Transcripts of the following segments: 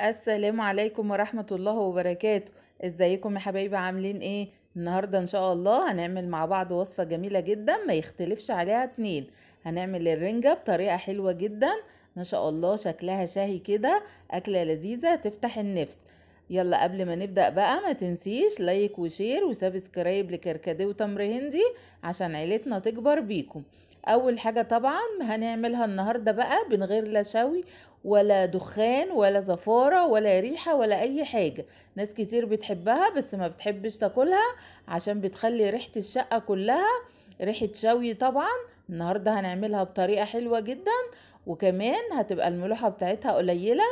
السلام عليكم ورحمة الله وبركاته ازيكم يا حبايبي عاملين ايه النهاردة ان شاء الله هنعمل مع بعض وصفة جميلة جدا ما يختلفش عليها اتنين هنعمل الرنجة بطريقة حلوة جدا ما شاء الله شكلها شهي كده اكلة لذيذة تفتح النفس يلا قبل ما نبدأ بقى ما تنسيش لايك وشير وسبسكرايب لكركديه وتمر هندي عشان عيلتنا تكبر بيكم اول حاجه طبعا هنعملها النهارده بقى من غير لا شوي ولا دخان ولا زفارة ولا ريحة ولا أي حاجة ناس كتير بتحبها بس ما بتحبش تاكلها عشان بتخلي ريحة الشقة كلها ريحة شوي طبعا النهاردة هنعملها بطريقة حلوة جدا وكمان هتبقى الملوحة بتاعتها قليلة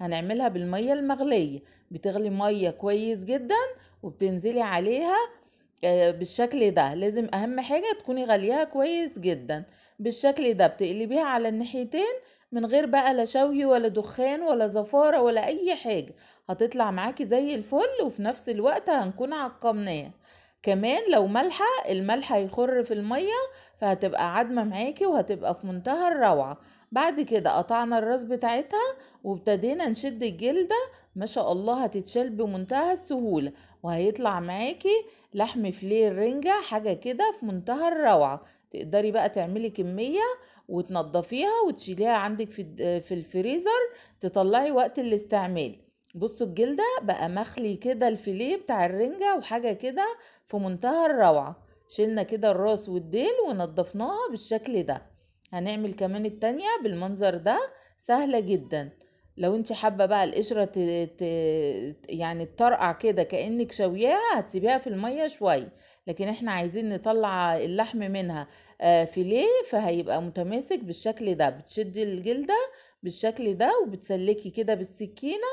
هنعملها بالمية المغلية بتغلي مية كويس جدا وبتنزلي عليها آه، بالشكل ده لازم اهم حاجة تكوني غليها كويس جدا بالشكل ده بتقلبيها على الناحيتين من غير بقى لا شوي ولا دخان ولا زفارة ولا أي حاجة هتطلع معاكي زي الفل وفي نفس الوقت هنكون عقمناه كمان لو ملحة الملح هيخر في المية فهتبقى عدمة معاكي وهتبقى في منتهى الروعة بعد كده قطعنا الراس بتاعتها وابتدينا نشد الجلدة ما شاء الله هتتشال بمنتهى السهولة وهيطلع معاكي لحم فليه الرنجة حاجة كده في منتهى الروعة تقدري بقى تعملي كمية وتنضفيها وتشيليها عندك في في الفريزر تطلعي وقت الاستعمال بصوا الجلدة بقى مخلي كده الفيليه بتاع الرنجة وحاجة كده في منتهى الروعة شلنا كده الراس والديل ونضفناها بالشكل ده هنعمل كمان التانية بالمنظر ده سهلة جدا لو انت حابه بقى القشره ت... ت... يعني تطرقع كده كانك شوياها هتسيبيها في الميه شويه لكن احنا عايزين نطلع اللحم منها آه، فيليه فهيبقى متماسك بالشكل ده بتشدي الجلده بالشكل ده وبتسلكي كده بالسكينه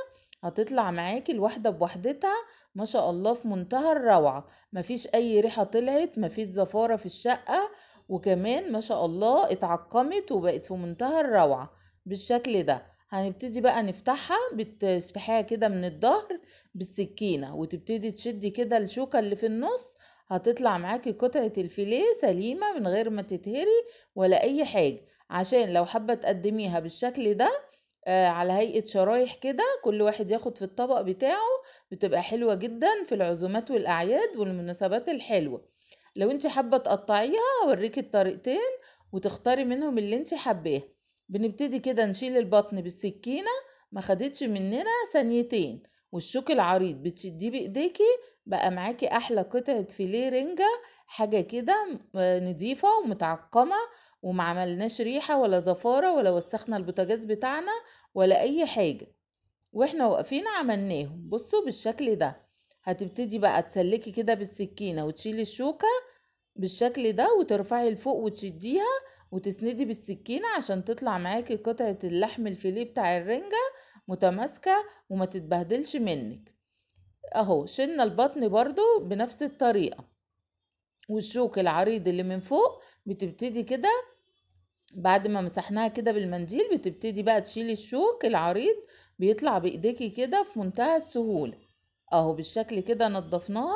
هتطلع معاكي الواحده بوحدتها ما شاء الله في منتهى الروعه مفيش اي ريحه طلعت مفيش زفاره في الشقه وكمان ما شاء الله اتعقمت وبقت في منتهى الروعه بالشكل ده هنبتدي بقى نفتحها بتفتحيها كده من الظهر بالسكينه وتبتدي تشدي كده الشوكه اللي في النص هتطلع معاكي قطعه الفيليه سليمه من غير ما تتهري ولا اي حاجه عشان لو حابه تقدميها بالشكل ده آه على هيئه شرايح كده كل واحد ياخد في الطبق بتاعه بتبقى حلوه جدا في العزومات والاعياد والمناسبات الحلوه لو انت حابه تقطعيها هوريكي الطريقتين وتختاري منهم اللي انت حباه بنبتدي كده نشيل البطن بالسكينة ما خدتش مننا ثانيتين والشوك العريض بتشديه بايديكي بقى معاكي احلى قطعة فيليه رنجة حاجة كده نضيفة ومتعقمة ومعملناش ريحة ولا زفارة ولا وسخنا البوتاجاز بتاعنا ولا اي حاجة واحنا واقفين عملناهم بصوا بالشكل ده هتبتدي بقى تسلكي كده بالسكينة وتشيلي الشوكة بالشكل ده وترفعي لفوق وتشديها وتسندي بالسكينة عشان تطلع معاكي قطعة اللحم الفيليه بتاع الرنجة متماسكة وما تتبهدلش منك اهو شلنا البطن برضو بنفس الطريقة والشوك العريض اللي من فوق بتبتدي كده بعد ما مسحناها كده بالمنديل بتبتدي بقى تشيلي الشوك العريض بيطلع بايديكي كده في منتهى السهولة اهو بالشكل كده نضفناها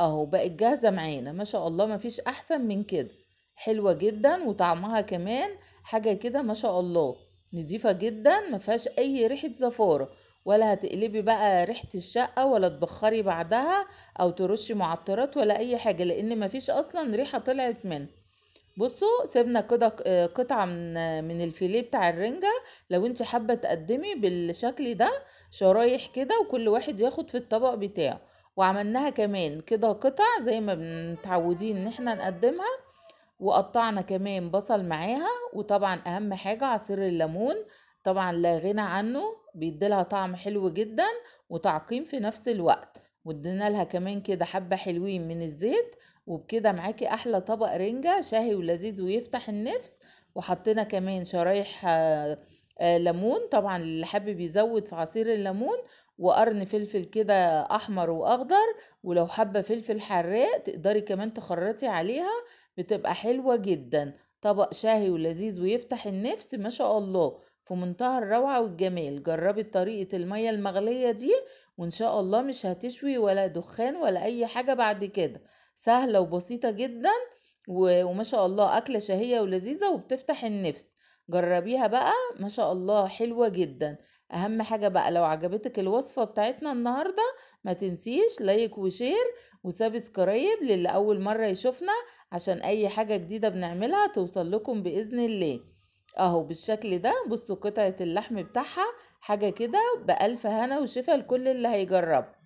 اهو بقت جاهزة معانا ما شاء الله مفيش احسن من كده حلوة جدا وطعمها كمان حاجة كده ما شاء الله نضيفة جدا ما فيهاش اي ريحة زفارة ولا هتقلبي بقى ريحة الشقة ولا تبخري بعدها او ترشي معطرات ولا اي حاجة لان ما فيش اصلا ريحة طلعت منها بصوا سيبنا كده قطعة من من الفيليه بتاع الرنجة لو انت حابة تقدمي بالشكل ده شرايح كده وكل واحد ياخد في الطبق بتاعه وعملناها كمان كده قطع زي ما متعودين ان احنا نقدمها وقطعنا كمان بصل معاها وطبعا اهم حاجة عصير الليمون طبعا لا غنى عنه بيديلها طعم حلو جدا وتعقيم في نفس الوقت ودينا لها كمان كده حبة حلوين من الزيت وبكده معاكي احلى طبق رنجة شهي ولذيذ ويفتح النفس وحطينا كمان شرايح آه، آه، ليمون طبعا اللي حابب يزود في عصير الليمون وقرن فلفل كده احمر واخضر ولو حابه فلفل حراق تقدري كمان تخرطي عليها بتبقى حلوة جدا طبق شهي ولذيذ ويفتح النفس ما شاء الله في منتهى الروعة والجمال جربي طريقة المية المغلية دي وإن شاء الله مش هتشوي ولا دخان ولا أي حاجة بعد كده سهلة وبسيطة جدا وما شاء الله أكلة شهية ولذيذة وبتفتح النفس جربيها بقى ما شاء الله حلوة جدا اهم حاجه بقى لو عجبتك الوصفه بتاعتنا النهارده ما تنسيش لايك وشير وسبسكرايب للي اول مره يشوفنا عشان اي حاجه جديده بنعملها توصل لكم باذن الله اهو بالشكل ده بصوا قطعه اللحم بتاعها حاجه كده بالف هنا وشفا لكل اللي هيجربها